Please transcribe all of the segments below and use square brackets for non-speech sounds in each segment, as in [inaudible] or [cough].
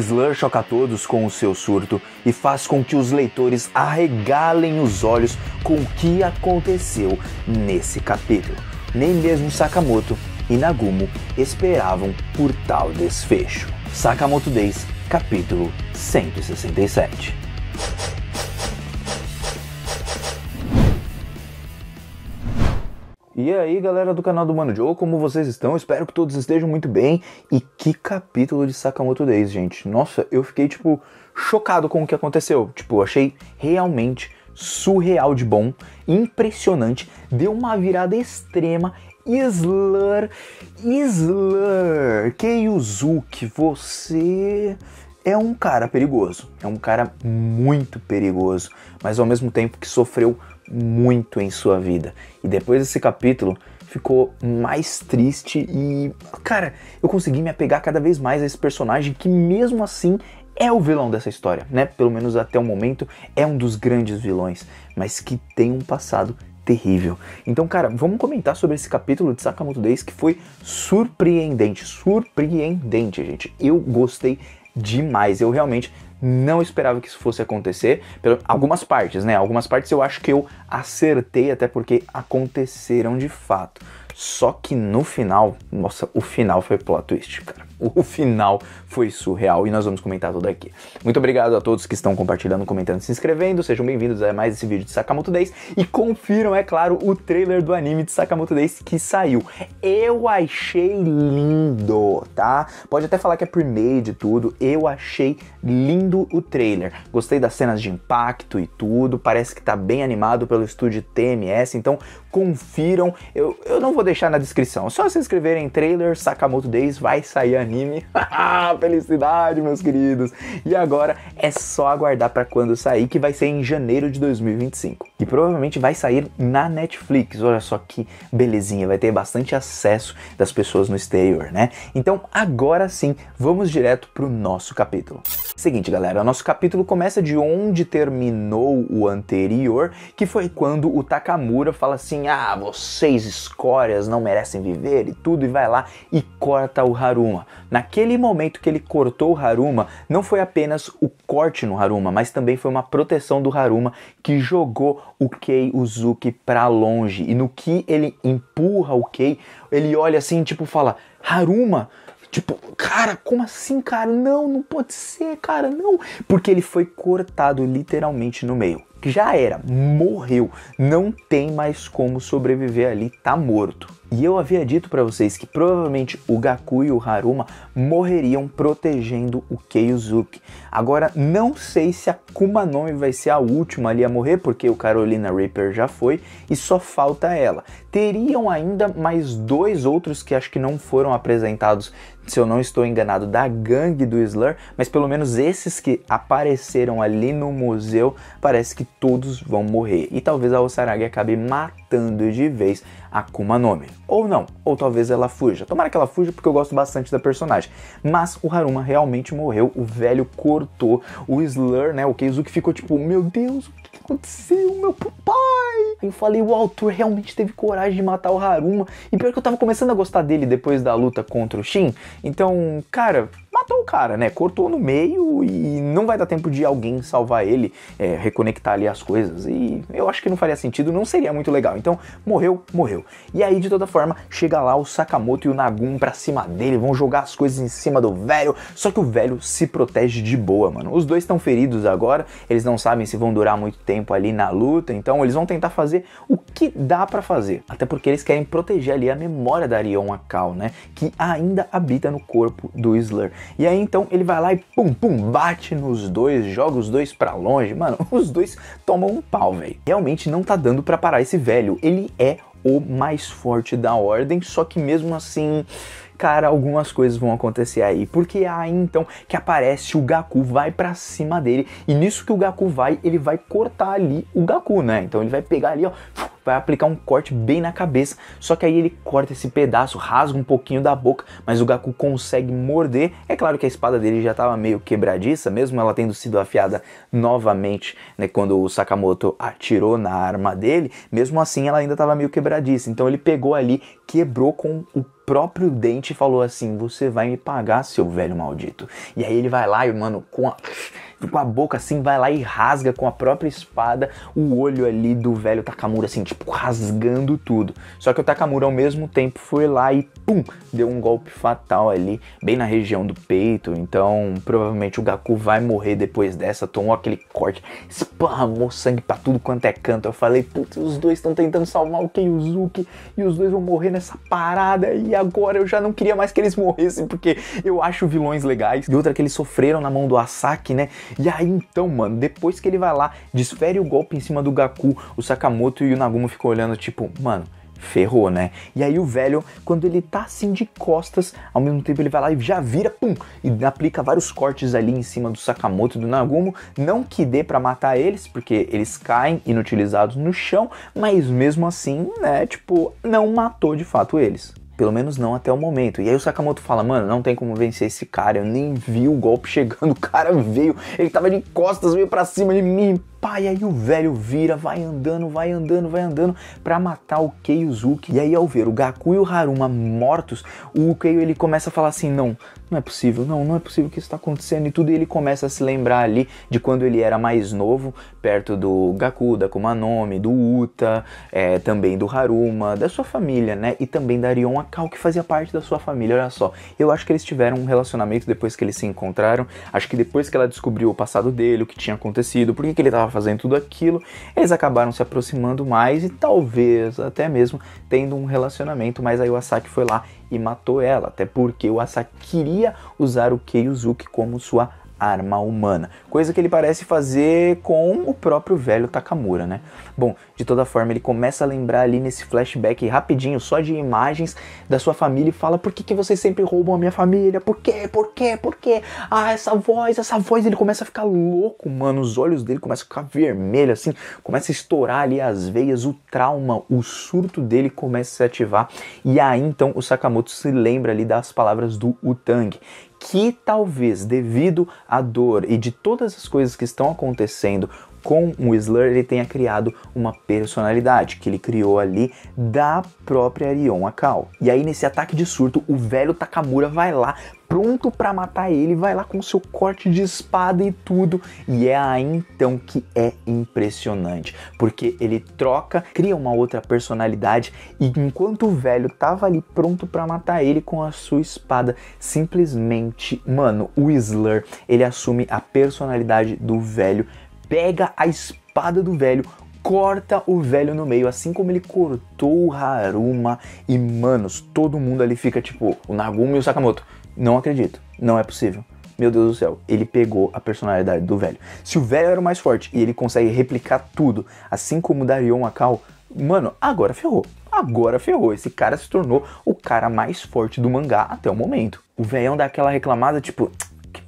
Slur choca todos com o seu surto e faz com que os leitores arregalem os olhos com o que aconteceu nesse capítulo. Nem mesmo Sakamoto e Nagumo esperavam por tal desfecho. Sakamoto Days, capítulo 167. E aí, galera do canal do Mano Joe, como vocês estão? Espero que todos estejam muito bem. E que capítulo de Sakamoto Days, gente. Nossa, eu fiquei, tipo, chocado com o que aconteceu. Tipo, achei realmente surreal de bom, impressionante, deu uma virada extrema. Slur, Slur, Keiyuzuki, você é um cara perigoso, é um cara muito perigoso, mas ao mesmo tempo que sofreu muito em sua vida. E depois desse capítulo, ficou mais triste e, cara, eu consegui me apegar cada vez mais a esse personagem que mesmo assim é o vilão dessa história, né? Pelo menos até o momento é um dos grandes vilões, mas que tem um passado terrível. Então, cara, vamos comentar sobre esse capítulo de Sakamoto Days que foi surpreendente, surpreendente, gente. Eu gostei demais. Eu realmente não esperava que isso fosse acontecer. Pelo, algumas partes, né? Algumas partes eu acho que eu acertei, até porque aconteceram de fato. Só que no final, nossa, o final foi plot twist, cara. [laughs] O final foi surreal e nós vamos comentar tudo aqui. Muito obrigado a todos que estão compartilhando, comentando se inscrevendo. Sejam bem-vindos a mais esse vídeo de Sakamoto Days. E confiram, é claro, o trailer do anime de Sakamoto Days que saiu. Eu achei lindo, tá? Pode até falar que é pre de tudo. Eu achei lindo o trailer. Gostei das cenas de impacto e tudo, parece que tá bem animado pelo estúdio TMS, então confiram. Eu, eu não vou deixar na descrição. Só se inscreverem em trailer Sakamoto Days, vai sair anime. [laughs] Felicidade, meus queridos. E agora é só aguardar para quando sair, que vai ser em janeiro de 2025. E provavelmente vai sair na Netflix. Olha só que belezinha, vai ter bastante acesso das pessoas no exterior, né? Então, agora sim, vamos direto pro nosso capítulo. Seguinte, galera, o nosso capítulo começa de onde terminou o anterior, que foi quando o Takamura fala assim: Assim, ah, vocês escórias não merecem viver e tudo, e vai lá e corta o Haruma. Naquele momento que ele cortou o Haruma, não foi apenas o corte no Haruma, mas também foi uma proteção do Haruma que jogou o Kei Uzuki pra longe. E no que ele empurra o Kei, ele olha assim, tipo, fala: Haruma, Tipo, cara, como assim, cara? Não, não pode ser, cara, não. Porque ele foi cortado literalmente no meio que já era, morreu, não tem mais como sobreviver ali, tá morto. E eu havia dito para vocês que provavelmente o Gaku e o Haruma morreriam protegendo o Keiyuzuki. Agora não sei se a Nomi vai ser a última ali a morrer, porque o Carolina Reaper já foi e só falta ela. Teriam ainda mais dois outros que acho que não foram apresentados, se eu não estou enganado, da gangue do Slur, mas pelo menos esses que apareceram ali no museu, parece que todos vão morrer. E talvez a Osaragi acabe matando matando de vez a Kuma Nome. Ou não, ou talvez ela fuja. Tomara que ela fuja porque eu gosto bastante da personagem. Mas o Haruma realmente morreu, o velho cortou, o Slur, né, o Keizuki ficou tipo, meu Deus, o que aconteceu, meu papai? Eu falei, o autor realmente teve coragem de matar o Haruma, e pior que eu tava começando a gostar dele depois da luta contra o Shin, então, cara, matou o cara, né? Cortou no meio e não vai dar tempo de alguém salvar ele, é, reconectar ali as coisas. E eu acho que não faria sentido, não seria muito legal. Então, morreu, morreu. E aí, de toda forma, chega lá o Sakamoto e o Nagum pra cima dele, vão jogar as coisas em cima do velho, só que o velho se protege de boa, mano. Os dois estão feridos agora, eles não sabem se vão durar muito tempo ali na luta, então eles vão tentar fazer o que dá para fazer. Até porque eles querem proteger ali a memória da Arion Akal, né? Que ainda habita no corpo do Slur. E aí então ele vai lá e pum pum, bate nos dois, joga os dois para longe. Mano, [laughs] os dois tomam um pau, velho. Realmente não tá dando para parar esse velho velho, ele é o mais forte da ordem, só que mesmo assim cara, algumas coisas vão acontecer aí. Porque é aí então que aparece o Gaku, vai para cima dele. E nisso que o Gaku vai, ele vai cortar ali o Gaku, né? Então ele vai pegar ali, ó vai aplicar um corte bem na cabeça. Só que aí ele corta esse pedaço, rasga um pouquinho da boca, mas o Gaku consegue morder. É claro que a espada dele já estava meio quebradiça, mesmo ela tendo sido afiada novamente, né, quando o Sakamoto atirou na arma dele, mesmo assim ela ainda estava meio quebradiça. Então ele pegou ali, quebrou com o próprio dente e falou assim: "Você vai me pagar, seu velho maldito". E aí ele vai lá e mano com a com a boca assim vai lá e rasga com a própria espada o olho ali do velho Takamura, assim, tipo, rasgando tudo. Só que o Takamura ao mesmo tempo foi lá e pum, deu um golpe fatal ali, bem na região do peito. Então, provavelmente o Gaku vai morrer depois dessa. Tomou aquele corte, esparramou sangue pra tudo quanto é canto. Eu falei, putz, os dois estão tentando salvar o Keiyuzuki e os dois vão morrer nessa parada. E agora eu já não queria mais que eles morressem, porque eu acho vilões legais. E outra que eles sofreram na mão do Asaki, né? E aí então, mano, depois que ele vai lá, desfere o golpe em cima do Gaku, o Sakamoto e o Nagumo ficam olhando tipo, mano, ferrou, né? E aí o velho, quando ele tá assim de costas, ao mesmo tempo ele vai lá e já vira, pum, e aplica vários cortes ali em cima do Sakamoto e do Nagumo, não que dê para matar eles, porque eles caem inutilizados no chão, mas mesmo assim, né, tipo, não matou de fato eles. Pelo menos não até o momento. E aí o Sakamoto fala, mano, não tem como vencer esse cara. Eu nem vi o golpe chegando. [laughs] O cara veio, ele tava de costas, veio para cima de mim, pai, aí o velho vira, vai andando, vai andando, vai andando para matar o Keiozuki. e aí ao ver o Gaku e o Haruma mortos, o Kei ele começa a falar assim, não, não é possível, não, não é possível que isso está acontecendo e tudo. E ele começa a se lembrar ali de quando ele era mais novo, perto do Gaku, da Kumanomi, do Uta, é, também do Haruma, da sua família, né? E também da Arion Akal, que fazia parte da sua família, olha só. Eu acho que eles tiveram um relacionamento depois que eles se encontraram, acho que depois que ela descobriu o passado dele, o que tinha acontecido, por que, que ele tava fazendo tudo aquilo, eles acabaram se aproximando mais e talvez até mesmo tendo um relacionamento, mas aí o Asaki foi lá e matou ela, até porque o Asaki queria usar o Keiyuzuki como sua arma humana, coisa que ele parece fazer com o próprio velho Takamura, né? Bom, de toda forma, ele começa a lembrar ali nesse flashback rapidinho, só de imagens da sua família e fala: Por que, que vocês sempre roubam a minha família? Por quê? Por quê? Por quê? Ah, essa voz, essa voz. Ele começa a ficar louco, mano. Os olhos dele começam a ficar vermelhos, assim, começa a estourar ali as veias, o trauma, o surto dele começa a se ativar. E aí então o Sakamoto se lembra ali das palavras do Utang, que talvez devido à dor e de todas as coisas que estão acontecendo com o Slur ele tenha criado uma personalidade que ele criou ali da própria Arion Akal. E aí nesse ataque de surto, o velho Takamura vai lá pronto para matar ele, vai lá com seu corte de espada e tudo. E é aí então que é impressionante, porque ele troca, cria uma outra personalidade e enquanto o velho tava ali pronto para matar ele com a sua espada, simplesmente, mano, o Slur, ele assume a personalidade do velho pega a espada do velho, corta o velho no meio, assim como ele cortou o Haruma. E, manos, todo mundo ali fica tipo, o Nagumi e o Sakamoto. Não acredito, não é possível. Meu Deus do céu, ele pegou a personalidade do velho. Se o velho era o mais forte e ele consegue replicar tudo, assim como o Darion Akal, mano, agora ferrou. Agora ferrou. Esse cara se tornou o cara mais forte do mangá até o momento. O velhão dá aquela reclamada, tipo,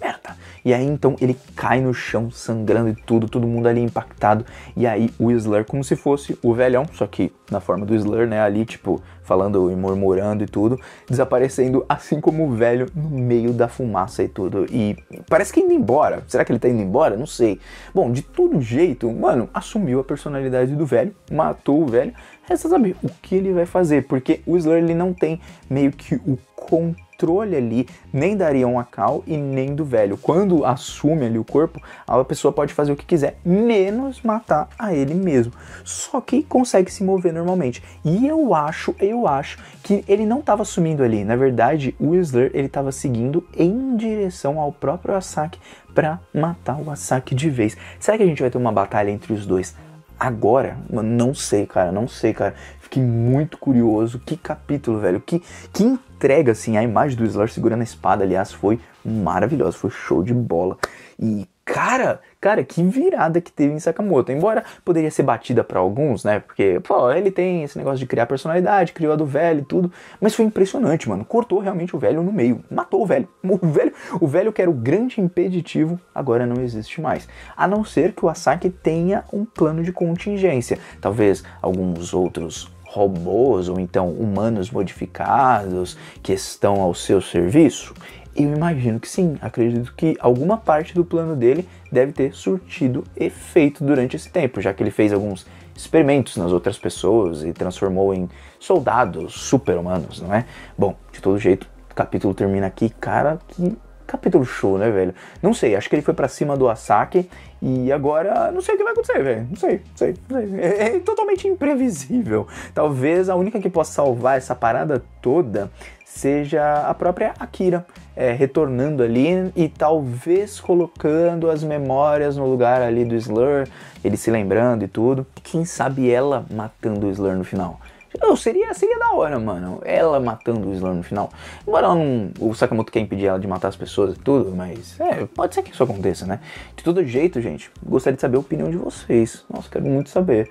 merda. E aí então ele cai no chão sangrando e tudo, todo mundo ali impactado. E aí o Slur, como se fosse o velhão, só que na forma do Slur, né? Ali, tipo, falando e murmurando e tudo, desaparecendo assim como o velho no meio da fumaça e tudo. E parece que indo embora. Será que ele tá indo embora? Não sei. Bom, de todo jeito, mano, assumiu a personalidade do velho, matou o velho. Resta saber o que ele vai fazer, porque o Slur ele não tem meio que o controle controle ali, nem da Arion Cal e nem do velho. Quando assume ali o corpo, a pessoa pode fazer o que quiser, menos matar a ele mesmo. Só que consegue se mover normalmente. E eu acho, eu acho que ele não estava sumindo ali. Na verdade, o Whistler ele estava seguindo em direção ao próprio Asaki para matar o Asaki de vez. Será que a gente vai ter uma batalha entre os dois? agora? não sei, cara, não sei, cara. Fiquei muito curioso. Que capítulo, velho. Que, que entrega, assim. A imagem do Slash segurando a espada, aliás, foi maravilhosa. Foi show de bola. E, cara, Cara, que virada que teve em Sakamoto. Embora poderia ser batida para alguns, né? Porque, pô, ele tem esse negócio de criar personalidade, criou a do velho e tudo. Mas foi impressionante, mano. Cortou realmente o velho no meio. Matou o velho. [laughs] O velho, o velho que era o grande impeditivo, agora não existe mais. A não ser que o Asaki tenha um plano de contingência. Talvez alguns outros robôs ou então humanos modificados que estão ao seu serviço? Eu imagino que sim, acredito que alguma parte do plano dele deve ter surtido efeito durante esse tempo, já que ele fez alguns experimentos nas outras pessoas e transformou em soldados super-humanos, não é? Bom, de todo jeito, o capítulo termina aqui, cara, que capítulo show, né, velho? Não sei, acho que ele foi para cima do Asaki e agora não sei o que vai acontecer, velho. Não sei, não sei, não sei. É, é totalmente imprevisível. Talvez a única que possa salvar essa parada toda seja a própria Akira é, retornando ali e talvez colocando as memórias no lugar ali do Slur, ele se lembrando e tudo. Quem sabe ela matando o Slur no final? Não, seria, seria da hora, mano. Ela matando o Islam no final. Embora ela não, o Sakamoto quer impedir ela de matar as pessoas e tudo, mas é, pode ser que isso aconteça, né? De todo jeito, gente, gostaria de saber a opinião de vocês. Nossa, quero muito saber.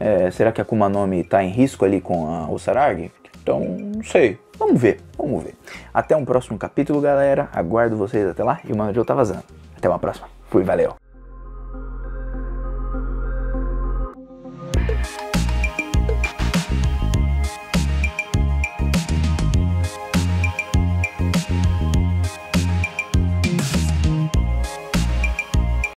É, será que a Kuma Nomi tá em risco ali com a Sarag Então, não sei. Vamos ver, vamos ver. Até um próximo capítulo, galera. Aguardo vocês até lá. E o Mano Joe tá vazando. Até uma próxima. Fui, valeu.